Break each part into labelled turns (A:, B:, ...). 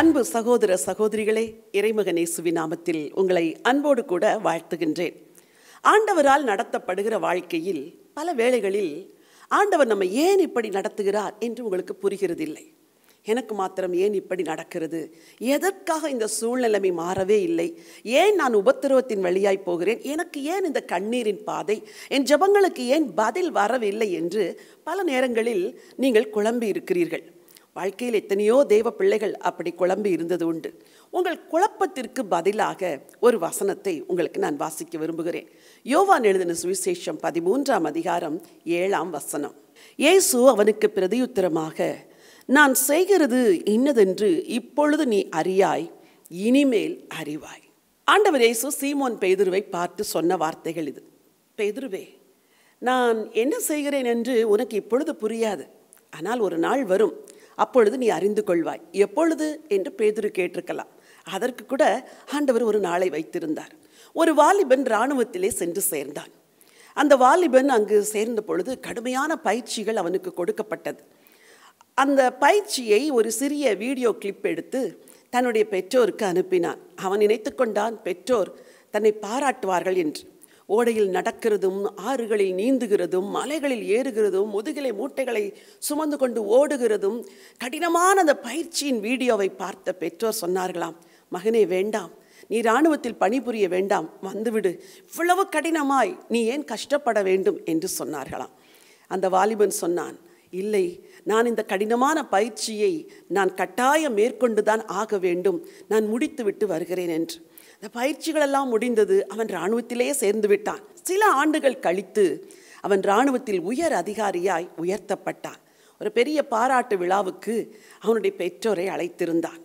A: அன்பு சகோதர சகோதரிகளே இறைமகனேசுவி நாமத்தில் உங்களை அன்போடு கூட வாழ்த்துகின்றேன் ஆண்டவரால் நடத்தப்படுகிற வாழ்க்கையில் பல வேளைகளில் ஆண்டவர் நம்ம ஏன் இப்படி நடத்துகிறார் என்று உங்களுக்கு புரிகிறதில்லை எனக்கு மாத்திரம் ஏன் இப்படி நடக்கிறது எதற்காக இந்த சூழ்நிலைமை மாறவே இல்லை ஏன் நான் உபத்திரவத்தின் வழியாய் போகிறேன் எனக்கு ஏன் இந்த கண்ணீரின் பாதை என் ஜபங்களுக்கு ஏன் பதில் வரவில்லை என்று பல நேரங்களில் நீங்கள் குழம்பி இருக்கிறீர்கள் வாழ்க்கையில் எத்தனையோ தெய்வ பிள்ளைகள் அப்படி குழம்பி இருந்தது உண்டு உங்கள் குழப்பத்திற்கு பதிலாக ஒரு வசனத்தை உங்களுக்கு நான் வாசிக்க விரும்புகிறேன் யோவான் எழுதின சுவிசேஷம் பதிமூன்றாம் அதிகாரம் ஏழாம் வசனம் ஏசு அவனுக்கு பிரதியுத்தரமாக நான் செய்கிறது இன்னதென்று இப்பொழுது நீ அறியாய் இனிமேல் அறிவாய் ஆண்டவர் ஏசு சீமோன் பேதுருவை பார்த்து சொன்ன வார்த்தைகள் இது பேதுருவே நான் என்ன செய்கிறேன் என்று உனக்கு இப்பொழுது புரியாது ஆனால் ஒரு நாள் வரும் அப்பொழுது நீ அறிந்து கொள்வாய் எப்பொழுது என்று பேதுரு கேட்டிருக்கலாம் அதற்கு கூட ஆண்டவர் ஒரு நாளை வைத்திருந்தார் ஒரு வாலிபன் இராணுவத்திலே சென்று சேர்ந்தான் அந்த வாலிபன் அங்கு சேர்ந்த பொழுது கடுமையான பயிற்சிகள் அவனுக்கு கொடுக்கப்பட்டது அந்த பயிற்சியை ஒரு சிறிய வீடியோ கிளிப் எடுத்து தன்னுடைய பெற்றோருக்கு அனுப்பினான் அவன் நினைத்து கொண்டான் பெற்றோர் தன்னை பாராட்டுவார்கள் என்று ஓடையில் நடக்கிறதும் ஆறுகளில் நீந்துகிறதும் மலைகளில் ஏறுகிறதும் முதுகிலை மூட்டைகளை சுமந்து கொண்டு ஓடுகிறதும் கடினமான அந்த பயிற்சியின் வீடியோவை பார்த்த பெற்றோர் சொன்னார்களாம் மகனே வேண்டாம் நீ இராணுவத்தில் பணிபுரிய வேண்டாம் வந்துவிடு இவ்வளவு கடினமாய் நீ ஏன் கஷ்டப்பட வேண்டும் என்று சொன்னார்களாம் அந்த வாலிபன் சொன்னான் இல்லை நான் இந்த கடினமான பயிற்சியை நான் கட்டாயம் மேற்கொண்டு தான் ஆக வேண்டும் நான் முடித்து விட்டு வருகிறேன் என்று அந்த பயிற்சிகளெல்லாம் முடிந்தது அவன் இராணுவத்திலேயே சேர்ந்து விட்டான் சில ஆண்டுகள் கழித்து அவன் இராணுவத்தில் உயர் அதிகாரியாய் உயர்த்தப்பட்டான் ஒரு பெரிய பாராட்டு விழாவுக்கு அவனுடைய பெற்றோரை அழைத்திருந்தான்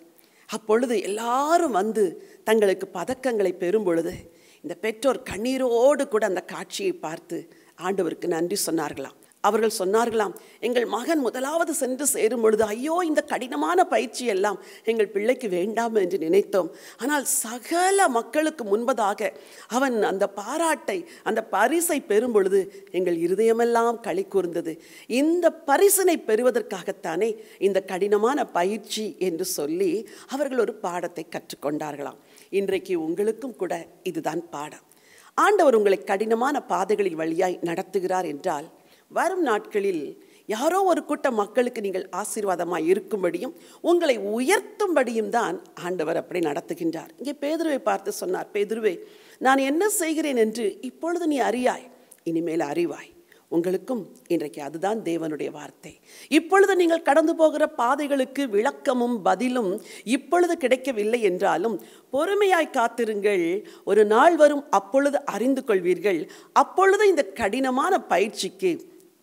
A: அப்பொழுது எல்லாரும் வந்து தங்களுக்கு பதக்கங்களை பெறும் பொழுது இந்த பெற்றோர் கண்ணீரோடு கூட அந்த காட்சியை பார்த்து ஆண்டவருக்கு நன்றி சொன்னார்களாம் அவர்கள் சொன்னார்களாம் எங்கள் மகன் முதலாவது சென்று சேரும் பொழுது ஐயோ இந்த கடினமான பயிற்சி எல்லாம் எங்கள் பிள்ளைக்கு வேண்டாம் என்று நினைத்தோம் ஆனால் சகல மக்களுக்கு முன்பதாக அவன் அந்த பாராட்டை அந்த பரிசை பெறும் பொழுது எங்கள் இருதயமெல்லாம் களி கூர்ந்தது இந்த பரிசினை பெறுவதற்காகத்தானே இந்த கடினமான பயிற்சி என்று சொல்லி அவர்கள் ஒரு பாடத்தை கற்றுக்கொண்டார்களாம் இன்றைக்கு உங்களுக்கும் கூட இதுதான் பாடம் ஆண்டவர் உங்களை கடினமான பாதைகளின் வழியாய் நடத்துகிறார் என்றால் வரும் நாட்களில் யாரோ ஒரு கூட்டம் மக்களுக்கு நீங்கள் ஆசீர்வாதமாக இருக்கும்படியும் உங்களை உயர்த்தும்படியும் தான் ஆண்டவர் அப்படி நடத்துகின்றார் இங்கே பேதுருவை பார்த்து சொன்னார் பேதுருவே நான் என்ன செய்கிறேன் என்று இப்பொழுது நீ அறியாய் இனிமேல் அறிவாய் உங்களுக்கும் இன்றைக்கு அதுதான் தேவனுடைய வார்த்தை இப்பொழுது நீங்கள் கடந்து போகிற பாதைகளுக்கு விளக்கமும் பதிலும் இப்பொழுது கிடைக்கவில்லை என்றாலும் பொறுமையாய் காத்திருங்கள் ஒரு நாள் வரும் அப்பொழுது அறிந்து கொள்வீர்கள் அப்பொழுது இந்த கடினமான பயிற்சிக்கு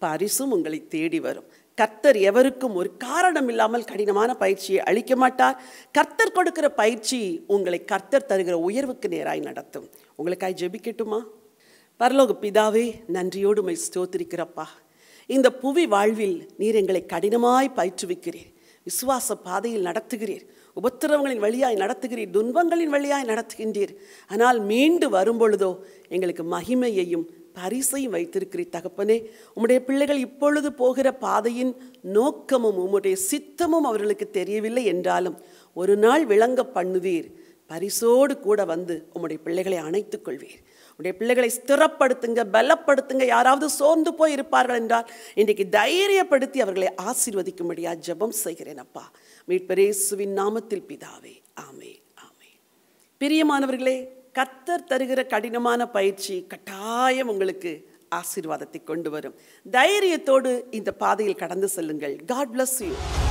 A: பரிசும் உங்களை தேடி வரும் கர்த்தர் எவருக்கும் ஒரு காரணம் இல்லாமல் கடினமான பயிற்சியை அளிக்க மாட்டார் கர்த்தர் கொடுக்கிற பயிற்சி உங்களை கர்த்தர் தருகிற உயர்வுக்கு நேராய் நடத்தும் உங்களுக்காய் ஜெபிக்கட்டுமா பரலோக பிதாவே நன்றியோடு மை ஸ்தோத்திருக்கிறப்பா இந்த புவி வாழ்வில் நீர் எங்களை கடினமாய் பயிற்றுவிக்கிறீர் விசுவாச பாதையில் நடத்துகிறீர் உபத்திரவங்களின் வழியாய் நடத்துகிறீர் துன்பங்களின் வழியாய் நடத்துகின்றீர் ஆனால் மீண்டு வரும்பொழுதோ எங்களுக்கு மகிமையையும் பரிசையும் வைத்திருக்கிறீர் தகப்பனே உம்முடைய பிள்ளைகள் இப்பொழுது போகிற பாதையின் நோக்கமும் உம்முடைய சித்தமும் அவர்களுக்கு தெரியவில்லை என்றாலும் ஒரு நாள் விளங்க பண்ணுவீர் பரிசோடு கூட வந்து உம்முடைய பிள்ளைகளை அணைத்துக் கொள்வீர் உடைய பிள்ளைகளை ஸ்திரப்படுத்துங்க பலப்படுத்துங்க யாராவது சோர்ந்து போய் இருப்பார்கள் என்றால் இன்றைக்கு தைரியப்படுத்தி அவர்களை ஆசீர்வதிக்கும்படியா ஜபம் செய்கிறேன் அப்பா மீட்பரேசுவின் நாமத்தில் பிதாவே ஆமே ஆமே பிரியமானவர்களே கத்தர் தருகிற கடினமான பயிற்சி கட்டாயம் உங்களுக்கு ஆசீர்வாதத்தை கொண்டு வரும் தைரியத்தோடு இந்த பாதையில் கடந்து செல்லுங்கள் காட் பிளஸ் யூ